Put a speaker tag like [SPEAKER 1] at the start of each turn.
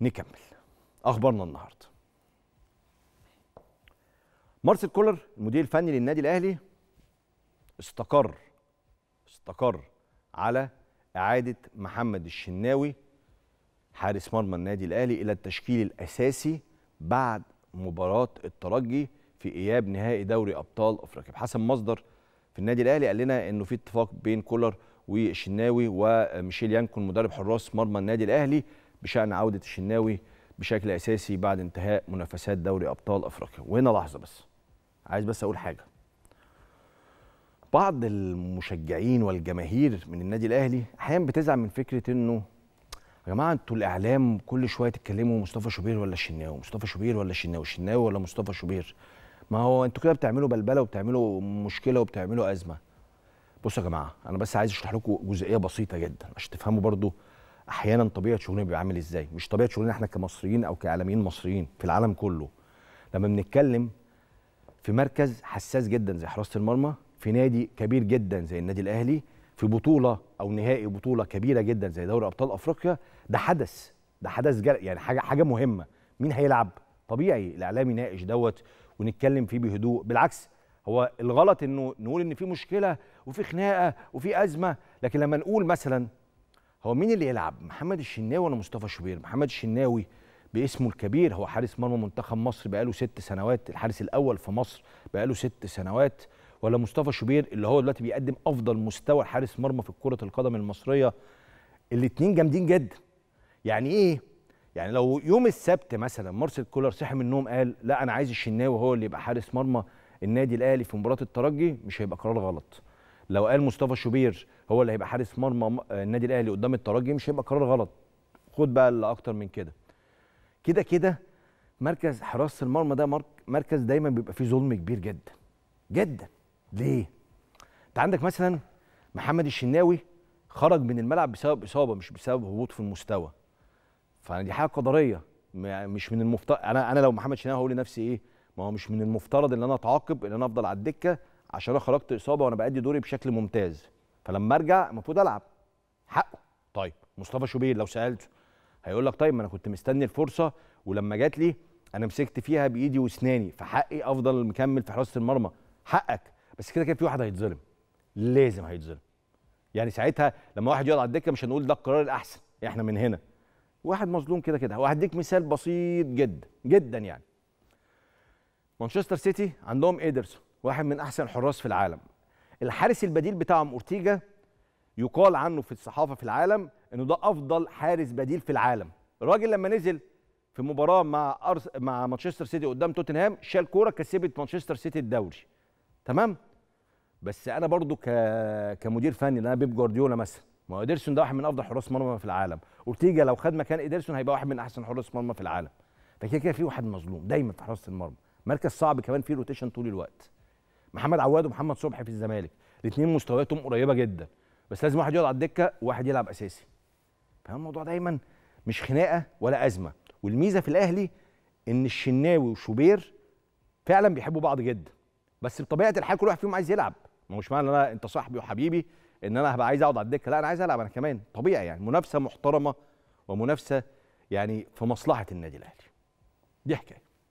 [SPEAKER 1] نكمل اخبارنا النهارده مارسيل كولر المدير الفني للنادي الاهلي استقر استقر على اعاده محمد الشناوي حارس مرمى النادي الاهلي الى التشكيل الاساسي بعد مباراه الترجي في اياب نهائي دوري ابطال افريقيا بحسب مصدر في النادي الاهلي قال لنا انه في اتفاق بين كولر والشناوي وميشيل يانكون مدرب حراس مرمى النادي الاهلي بشان عوده الشناوي بشكل اساسي بعد انتهاء منافسات دوري ابطال افريقيا وهنا لحظه بس عايز بس اقول حاجه بعض المشجعين والجماهير من النادي الاهلي احيانا بتزعل من فكره انه يا جماعه انتوا الاعلام كل شويه تتكلموا مصطفى شوبير ولا الشناوي مصطفى شوبير ولا الشناوي الشناوي ولا مصطفى شوبير ما هو انتوا كده بتعملوا بلبله وبتعملوا مشكله وبتعملوا ازمه بصوا يا جماعه انا بس عايز اشرح لكم جزئيه بسيطه جدا عشان تفهموا برضو احيانا طبيعه شغلنا بيبقى عامل ازاي مش طبيعه شغلنا احنا كمصريين او كاعلاميين مصريين في العالم كله لما بنتكلم في مركز حساس جدا زي حراسه المرمى في نادي كبير جدا زي النادي الاهلي في بطوله او نهائي بطوله كبيره جدا زي دوري ابطال افريقيا ده حدث ده حدث جل... يعني حاجه حاجه مهمه مين هيلعب طبيعي الاعلام يناقش دوت ونتكلم فيه بهدوء بالعكس هو الغلط انه نقول ان في مشكله وفي خناقه وفي ازمه لكن لما نقول مثلا هو مين اللي يلعب محمد الشناوي ولا مصطفى شوبير محمد الشناوي باسمه الكبير هو حارس مرمى منتخب مصر بقاله ست سنوات الحارس الاول في مصر بقاله ست سنوات ولا مصطفى شوبير اللي هو دلوقتي بيقدم افضل مستوى حارس مرمى في كره القدم المصريه الاثنين جامدين جدا يعني ايه يعني لو يوم السبت مثلا مارسيل كولر صحي من النوم قال لا انا عايز الشناوي هو اللي يبقى حارس مرمى النادي الاهلي في مباراه الترجي مش هيبقى قرار غلط لو قال مصطفى شوبير هو اللي هيبقى حارس مرمى النادي الاهلي قدام الترجي مش هيبقى قرار غلط خد بقى اللي اكتر من كده كده كده مركز حراسه المرمى ده مركز دايما بيبقى فيه ظلم كبير جدا جدا ليه انت عندك مثلا محمد الشناوي خرج من الملعب بسبب اصابه مش بسبب هبوط في المستوى فدي حاجه قدريه يعني مش من المفترض انا انا لو محمد شناوي هقول لنفسي ايه ما هو مش من المفترض ان انا اتعاقب ان انا افضل على الدكه عشان انا خرجت اصابه وانا بادي دوري بشكل ممتاز فلما ارجع المفروض العب حقه طيب مصطفى شوبير لو سالته هيقول لك طيب ما انا كنت مستني الفرصه ولما جات لي انا مسكت فيها بايدي واسناني فحقي افضل مكمل في حراسه المرمى حقك بس كده كده في واحد هيتظلم لازم هيتظلم يعني ساعتها لما واحد يقعد على الدكه مش هنقول ده القرار الاحسن احنا من هنا واحد مظلوم كده كده وهديك مثال بسيط جدا جدا يعني مانشستر سيتي عندهم ايدرسون واحد من احسن الحراس في العالم الحارس البديل بتاعهم اورتيجا يقال عنه في الصحافه في العالم انه ده افضل حارس بديل في العالم الراجل لما نزل في مباراه مع أرس... مع مانشستر سيتي قدام توتنهام شال كوره كسبت مانشستر سيتي الدوري تمام بس انا برضو ك... كمدير فني انا بيب جوارديولا مثلا ما هو ادرسون ده واحد من افضل حراس مرمى في العالم اورتيجا لو خد مكان ادرسون هيبقى واحد من احسن حراس مرمى في العالم فكده كده في واحد مظلوم دايما في حراسه المرمى مركز صعب كمان فيه روتيشن طول الوقت محمد عواد ومحمد صبحي في الزمالك الاثنين مستوياتهم قريبه جدا بس لازم واحد يقعد على الدكه وواحد يلعب اساسي فالموضوع دايما مش خناقه ولا ازمه والميزه في الاهلي ان الشناوي وشوبير فعلا بيحبوا بعض جدا بس بطبيعه الحال كل واحد فيهم عايز يلعب ما هوش معنى ان انا انت صاحبي وحبيبي ان انا هبقى عايز اقعد على الدكه لا انا عايز العب انا كمان طبيعي يعني منافسه محترمه ومنافسه يعني في مصلحه النادي الاهلي دي حكايه